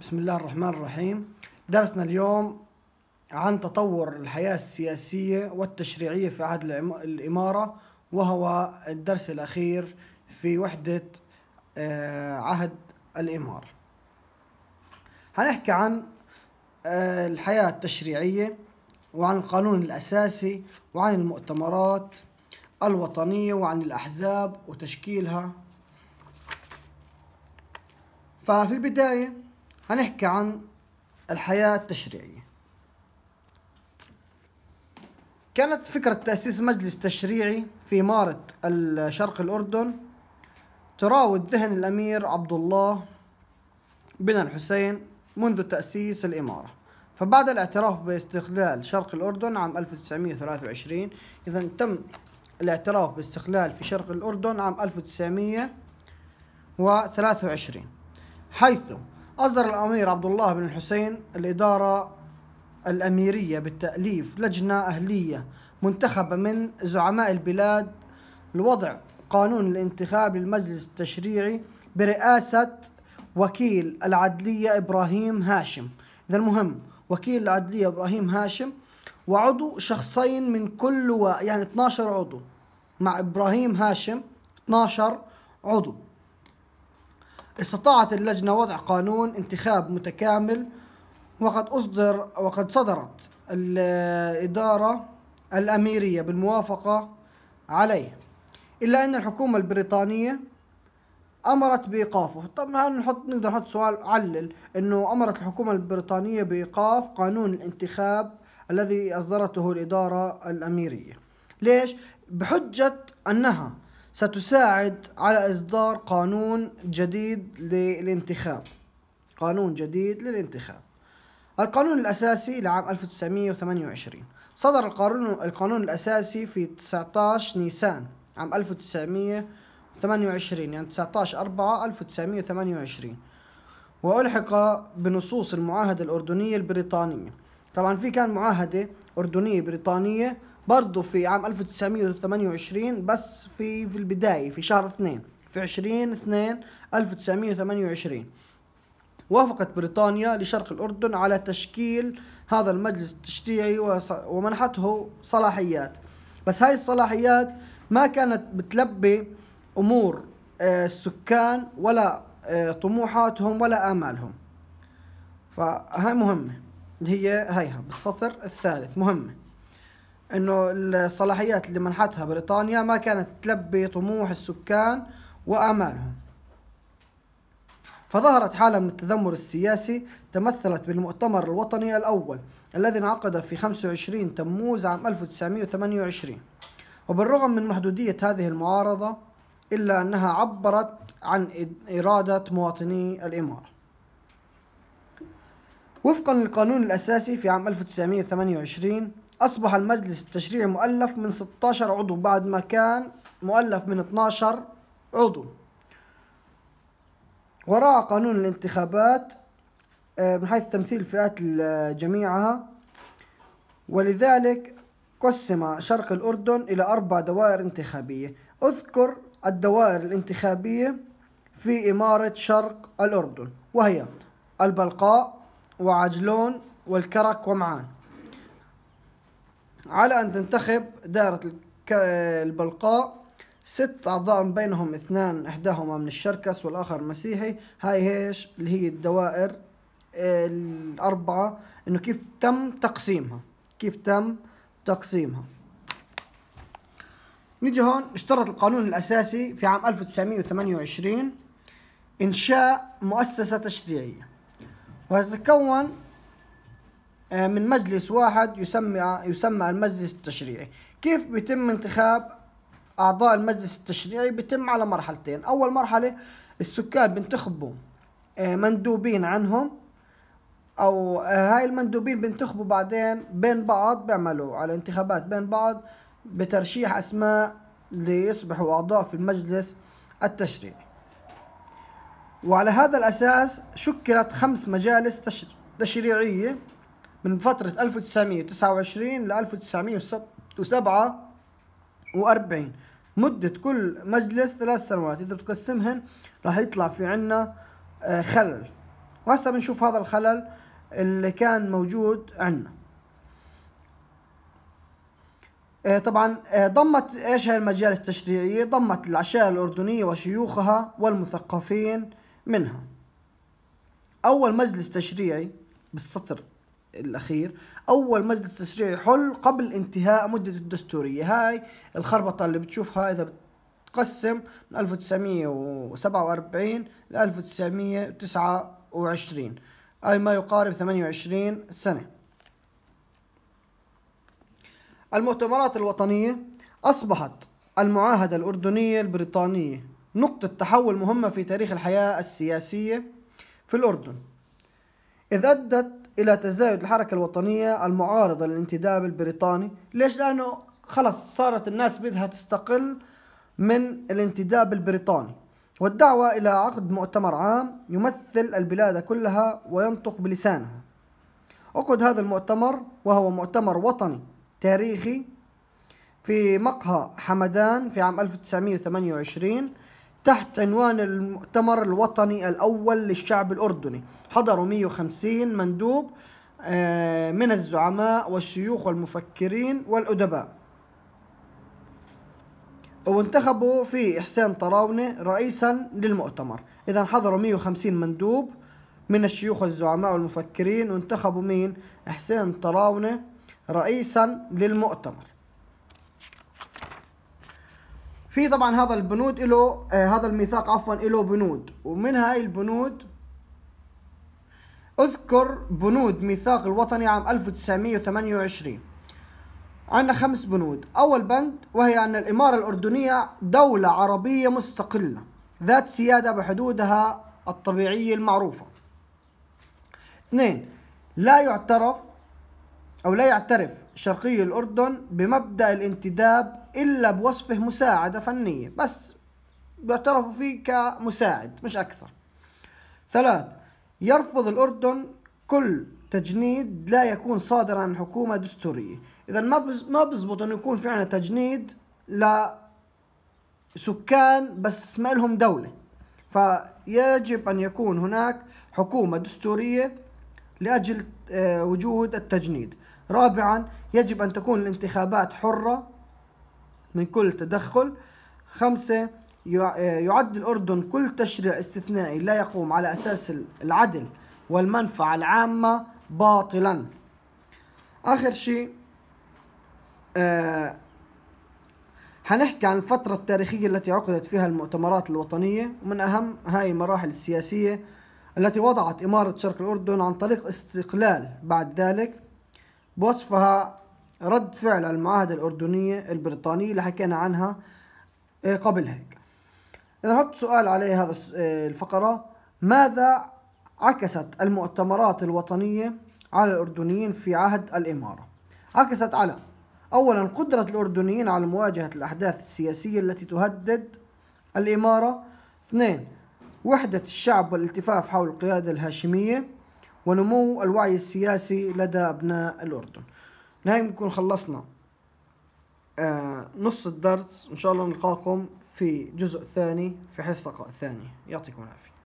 بسم الله الرحمن الرحيم درسنا اليوم عن تطور الحياة السياسية والتشريعية في عهد الإمارة وهو الدرس الأخير في وحدة آه، عهد الإمارة هنحكي عن آه، الحياة التشريعية وعن القانون الأساسي وعن المؤتمرات الوطنية وعن الأحزاب وتشكيلها ففي البداية هنحكي عن الحياة التشريعية كانت فكرة تأسيس مجلس تشريعي في مارة الشرق الأردن تراود ذهن الأمير عبد الله بن الحسين منذ تأسيس الإمارة فبعد الاعتراف باستقلال شرق الأردن عام 1923 إذا تم الاعتراف باستقلال في شرق الأردن عام 1923 حيث أصدر الأمير عبد الله بن الحسين الإدارة الأميرية بالتأليف لجنة أهلية منتخبة من زعماء البلاد لوضع قانون الانتخاب للمجلس التشريعي برئاسة وكيل العدلية إبراهيم هاشم إذا المهم وكيل العدلية إبراهيم هاشم وعضو شخصين من كل و... يعني 12 عضو مع إبراهيم هاشم 12 عضو استطاعت اللجنة وضع قانون انتخاب متكامل وقد أصدر وقد صدرت الإدارة الأميرية بالموافقة عليه إلا أن الحكومة البريطانية أمرت بإيقافه طبعا نحط نقدر نحط سؤال علل أنه أمرت الحكومة البريطانية بإيقاف قانون الانتخاب الذي أصدرته الإدارة الأميرية ليش؟ بحجة أنها ستساعد على إصدار قانون جديد للانتخاب قانون جديد للانتخاب القانون الأساسي لعام 1928 صدر القانون القانون الأساسي في 19 نيسان عام 1928 يعني 19 4 1928 وألحق بنصوص المعاهدة الأردنية البريطانية طبعا في كان معاهدة أردنية بريطانية برضه في عام 1928 بس في في البداية في شهر اثنين في 20 2 1928 وافقت بريطانيا لشرق الأردن على تشكيل هذا المجلس التشريعي ومنحته صلاحيات بس هاي الصلاحيات ما كانت بتلبي أمور آه، السكان ولا آه، طموحاتهم ولا آمالهم فهاي مهمة اللي هي هيها بالسطر الثالث مهمة انه الصلاحيات اللي منحتها بريطانيا ما كانت تلبي طموح السكان وامالهم فظهرت حالة من التذمر السياسي تمثلت بالمؤتمر الوطني الأول الذي انعقد في 25 تموز عام 1928 وبالرغم من محدودية هذه المعارضة إلا أنها عبرت عن إرادة مواطني الإمارة وفقا للقانون الأساسي في عام 1928 أصبح المجلس التشريعي مؤلف من 16 عضو بعد ما كان مؤلف من 12 عضو وراء قانون الانتخابات آه، من حيث تمثيل فئات جميعها ولذلك قسم شرق الأردن إلى أربع دوائر انتخابية أذكر الدوائر الانتخابية في إمارة شرق الأردن وهي البلقاء وعجلون والكرك ومعان على أن تنتخب دائرة البلقاء ست أعضاء بينهم اثنان إحداهما من الشركس والآخر مسيحي هاي هيش اللي هي الدوائر الأربعة إنه كيف تم تقسيمها كيف تم تقسيمها نيجي هون اشترط القانون الأساسي في عام 1928 إنشاء مؤسسة تشريعية وتتكون آه، من مجلس واحد يسمى يسمى المجلس التشريعي كيف بيتم انتخاب اعضاء المجلس التشريعي بيتم على مرحلتين اول مرحله السكان بينتخبوا آه، مندوبين عنهم او آه، هاي المندوبين بينتخبوا بعدين بين بعض بيعملوا على انتخابات بين بعض بترشيح اسماء ليصبحوا اعضاء في المجلس التشريعي وعلى هذا الاساس شكلت خمس مجالس تشريعيه من فترة 1929 ل 1947 مدة كل مجلس ثلاث سنوات إذا بتقسمهن راح يطلع في عنا آه، خلل وهسا بنشوف هذا الخلل اللي كان موجود عنا آه، طبعا آه، ضمت ايش هي المجالس التشريعية ضمت العشائر الأردنية وشيوخها والمثقفين منها أول مجلس تشريعي بالسطر الاخير اول مجلس تشريعي يحل قبل انتهاء مده الدستوريه هاي الخربطه اللي بتشوفها اذا بتقسم من 1947 ل 1929 اي ما يقارب 28 سنه المؤتمرات الوطنيه اصبحت المعاهده الاردنيه البريطانيه نقطه تحول مهمه في تاريخ الحياه السياسيه في الاردن إذ أدت إلى تزايد الحركة الوطنية المعارضة للانتداب البريطاني ليش؟ لأنه خلص صارت الناس بدها تستقل من الانتداب البريطاني والدعوة إلى عقد مؤتمر عام يمثل البلاد كلها وينطق بلسانها عقد هذا المؤتمر وهو مؤتمر وطني تاريخي في مقهى حمدان في عام 1928 تحت عنوان المؤتمر الوطني الأول للشعب الأردني حضروا 150 مندوب آه، من الزعماء والشيوخ والمفكرين والأدباء وانتخبوا في إحسان طراونة رئيسا للمؤتمر إذا حضروا 150 مندوب من الشيوخ والزعماء والمفكرين وانتخبوا مين؟ حسين طراونة رئيسا للمؤتمر في طبعا هذا البنود له آه هذا الميثاق عفوا له بنود ومن هاي البنود اذكر بنود ميثاق الوطني عام 1928 عندنا خمس بنود أول بند وهي أن الإمارة الأردنية دولة عربية مستقلة ذات سيادة بحدودها الطبيعية المعروفة اثنين لا يعترف أو لا يعترف شرقي الأردن بمبدأ الانتداب إلا بوصفه مساعدة فنية بس بيعترفوا فيه كمساعد مش أكثر ثلاث يرفض الأردن كل تجنيد لا يكون صادرا عن حكومة دستورية إذا ما ما بزبط إنه يكون في عنا تجنيد لسكان بس ما لهم دولة فيجب أن يكون هناك حكومة دستورية لأجل آه، وجود التجنيد رابعا يجب أن تكون الانتخابات حرة من كل تدخل خمسة يعد الأردن كل تشريع استثنائي لا يقوم على أساس العدل والمنفعة العامة باطلا آخر شيء آه، هنحكي حنحكي عن الفترة التاريخية التي عقدت فيها المؤتمرات الوطنية ومن أهم هاي المراحل السياسية التي وضعت إمارة شرق الأردن عن طريق استقلال بعد ذلك بوصفها رد فعل المعاهدة الأردنية البريطانية اللي حكينا عنها إيه، قبل هيك إذا حط سؤال عليه هذا إيه، الفقرة ماذا عكست المؤتمرات الوطنية على الأردنيين في عهد الإمارة عكست على أولا قدرة الأردنيين على مواجهة الأحداث السياسية التي تهدد الإمارة اثنين وحدة الشعب والالتفاف حول القيادة الهاشمية ونمو الوعي السياسي لدى أبناء الأردن نهاية نكون خلصنا آه، نص الدرس إن شاء الله نلقاكم في جزء ثاني في حصة ثانية يعطيكم العافية